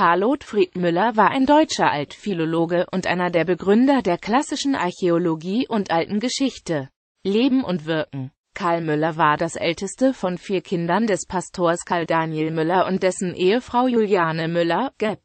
Harlot Müller war ein deutscher Altphilologe und einer der Begründer der klassischen Archäologie und alten Geschichte. Leben und Wirken Karl Müller war das älteste von vier Kindern des Pastors Karl Daniel Müller und dessen Ehefrau Juliane Müller, Geb.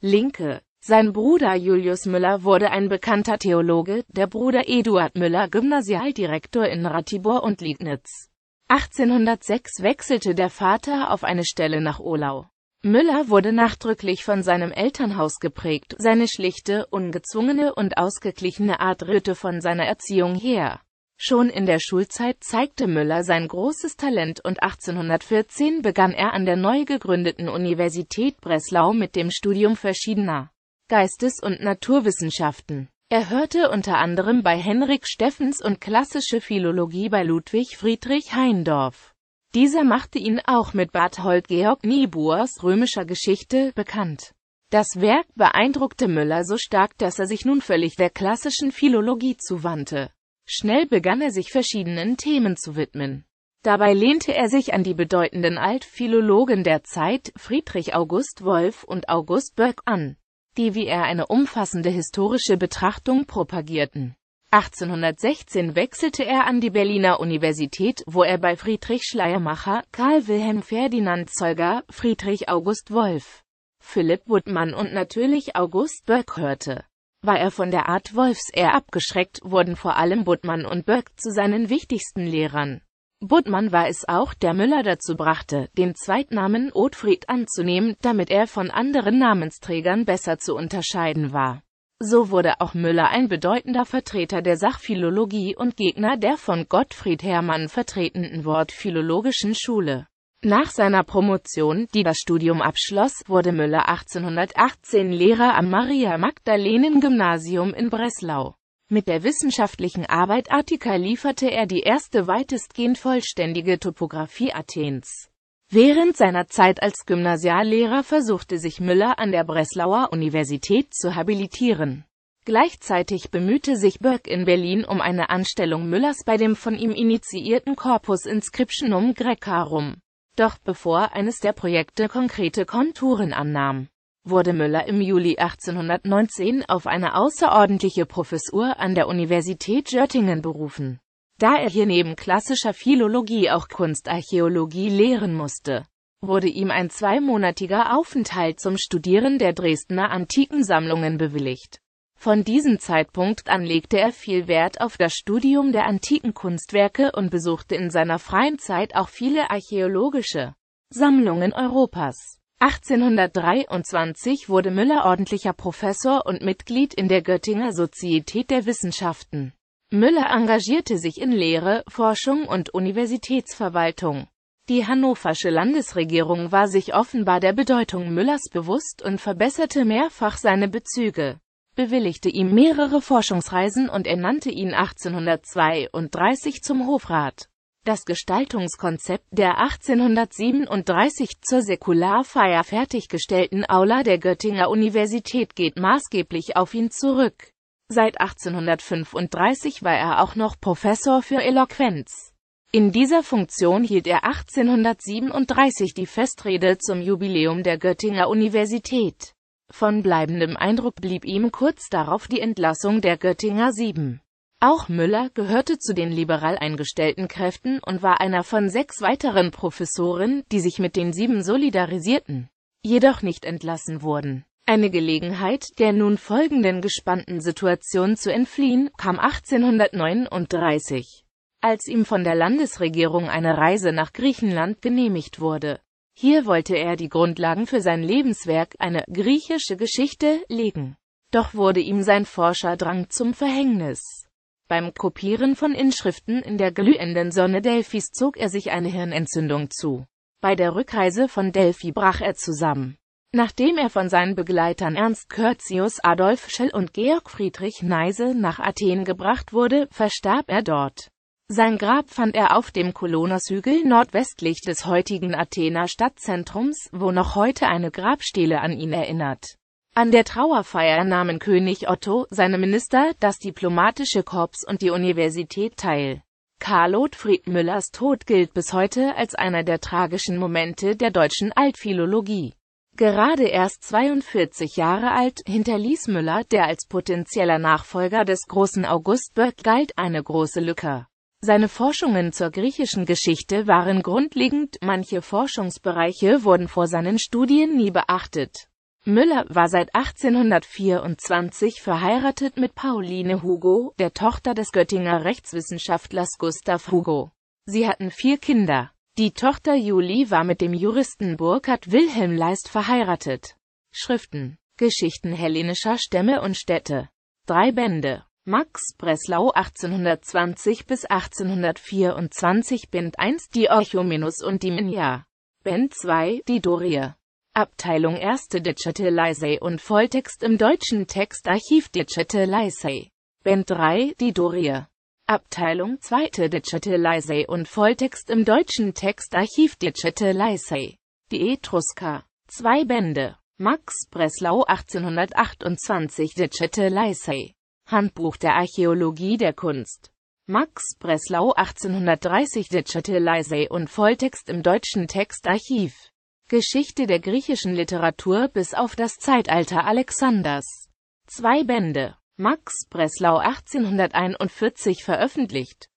Linke. Sein Bruder Julius Müller wurde ein bekannter Theologe, der Bruder Eduard Müller Gymnasialdirektor in Ratibor und Liegnitz. 1806 wechselte der Vater auf eine Stelle nach Olau. Müller wurde nachdrücklich von seinem Elternhaus geprägt, seine schlichte, ungezwungene und ausgeglichene Art rührte von seiner Erziehung her. Schon in der Schulzeit zeigte Müller sein großes Talent und 1814 begann er an der neu gegründeten Universität Breslau mit dem Studium verschiedener Geistes- und Naturwissenschaften. Er hörte unter anderem bei Henrik Steffens und klassische Philologie bei Ludwig Friedrich Heindorf. Dieser machte ihn auch mit Barthold Georg Niebuhrs römischer Geschichte bekannt. Das Werk beeindruckte Müller so stark, dass er sich nun völlig der klassischen Philologie zuwandte. Schnell begann er sich verschiedenen Themen zu widmen. Dabei lehnte er sich an die bedeutenden Altphilologen der Zeit, Friedrich August Wolf und August Böck an, die wie er eine umfassende historische Betrachtung propagierten. 1816 wechselte er an die Berliner Universität, wo er bei Friedrich Schleiermacher, Karl Wilhelm Ferdinand Zeuger, Friedrich August Wolf, Philipp Woodmann und natürlich August Böck hörte. War er von der Art Wolfs eher abgeschreckt, wurden vor allem Woodmann und Böck zu seinen wichtigsten Lehrern. Buttmann war es auch, der Müller dazu brachte, den Zweitnamen Otfried anzunehmen, damit er von anderen Namensträgern besser zu unterscheiden war. So wurde auch Müller ein bedeutender Vertreter der Sachphilologie und Gegner der von Gottfried Hermann vertretenen wortphilologischen Schule. Nach seiner Promotion, die das Studium abschloss, wurde Müller 1818 Lehrer am Maria-Magdalenen-Gymnasium in Breslau. Mit der wissenschaftlichen Arbeit Artika lieferte er die erste weitestgehend vollständige Topographie Athens. Während seiner Zeit als Gymnasiallehrer versuchte sich Müller an der Breslauer Universität zu habilitieren. Gleichzeitig bemühte sich Berg in Berlin um eine Anstellung Müllers bei dem von ihm initiierten Corpus Inscriptionum Graecarum. Doch bevor eines der Projekte konkrete Konturen annahm, wurde Müller im Juli 1819 auf eine außerordentliche Professur an der Universität Göttingen berufen da er hier neben klassischer Philologie auch Kunstarchäologie lehren musste, wurde ihm ein zweimonatiger Aufenthalt zum Studieren der Dresdner Antikensammlungen bewilligt. Von diesem Zeitpunkt an legte er viel Wert auf das Studium der antiken Kunstwerke und besuchte in seiner freien Zeit auch viele archäologische Sammlungen Europas. 1823 wurde Müller ordentlicher Professor und Mitglied in der Göttinger Sozietät der Wissenschaften. Müller engagierte sich in Lehre, Forschung und Universitätsverwaltung. Die hannoversche Landesregierung war sich offenbar der Bedeutung Müllers bewusst und verbesserte mehrfach seine Bezüge, bewilligte ihm mehrere Forschungsreisen und ernannte ihn 1832 zum Hofrat. Das Gestaltungskonzept der 1837 zur Säkularfeier fertiggestellten Aula der Göttinger Universität geht maßgeblich auf ihn zurück. Seit 1835 war er auch noch Professor für Eloquenz. In dieser Funktion hielt er 1837 die Festrede zum Jubiläum der Göttinger Universität. Von bleibendem Eindruck blieb ihm kurz darauf die Entlassung der Göttinger Sieben. Auch Müller gehörte zu den liberal eingestellten Kräften und war einer von sechs weiteren Professoren, die sich mit den Sieben solidarisierten, jedoch nicht entlassen wurden eine Gelegenheit, der nun folgenden gespannten Situation zu entfliehen, kam 1839, als ihm von der Landesregierung eine Reise nach Griechenland genehmigt wurde. Hier wollte er die Grundlagen für sein Lebenswerk, eine griechische Geschichte, legen. Doch wurde ihm sein Forscherdrang zum Verhängnis. Beim Kopieren von Inschriften in der glühenden Sonne Delphis zog er sich eine Hirnentzündung zu. Bei der Rückreise von Delphi brach er zusammen. Nachdem er von seinen Begleitern Ernst Curtius Adolf Schell und Georg Friedrich Neise nach Athen gebracht wurde, verstarb er dort. Sein Grab fand er auf dem Kolonoshügel nordwestlich des heutigen Athener Stadtzentrums, wo noch heute eine Grabstele an ihn erinnert. An der Trauerfeier nahmen König Otto, seine Minister, das diplomatische Korps und die Universität teil. Karlot Müllers Tod gilt bis heute als einer der tragischen Momente der deutschen Altphilologie. Gerade erst 42 Jahre alt, hinterließ Müller, der als potenzieller Nachfolger des großen August Böck galt, eine große Lücke. Seine Forschungen zur griechischen Geschichte waren grundlegend, manche Forschungsbereiche wurden vor seinen Studien nie beachtet. Müller war seit 1824 verheiratet mit Pauline Hugo, der Tochter des Göttinger Rechtswissenschaftlers Gustav Hugo. Sie hatten vier Kinder. Die Tochter Julie war mit dem Juristen Burkhard Wilhelm Leist verheiratet. Schriften, Geschichten hellenischer Stämme und Städte. Drei Bände. Max Breslau 1820 bis 1824 Band 1 Die Orchomenus und die Minja. Band 2 Die Dorie. Abteilung 1 Erste Digitalisei und Volltext im deutschen Textarchiv Digitalisei. Band 3 Die Dorie. Abteilung 2. Digitalisei und Volltext im Deutschen Textarchiv Digitalisei. Die Etrusker. Zwei Bände. Max Breslau 1828 Digitalisei. Handbuch der Archäologie der Kunst. Max Breslau 1830 Digitalisei und Volltext im Deutschen Textarchiv. Geschichte der griechischen Literatur bis auf das Zeitalter Alexanders. Zwei Bände. Max Breslau 1841 veröffentlicht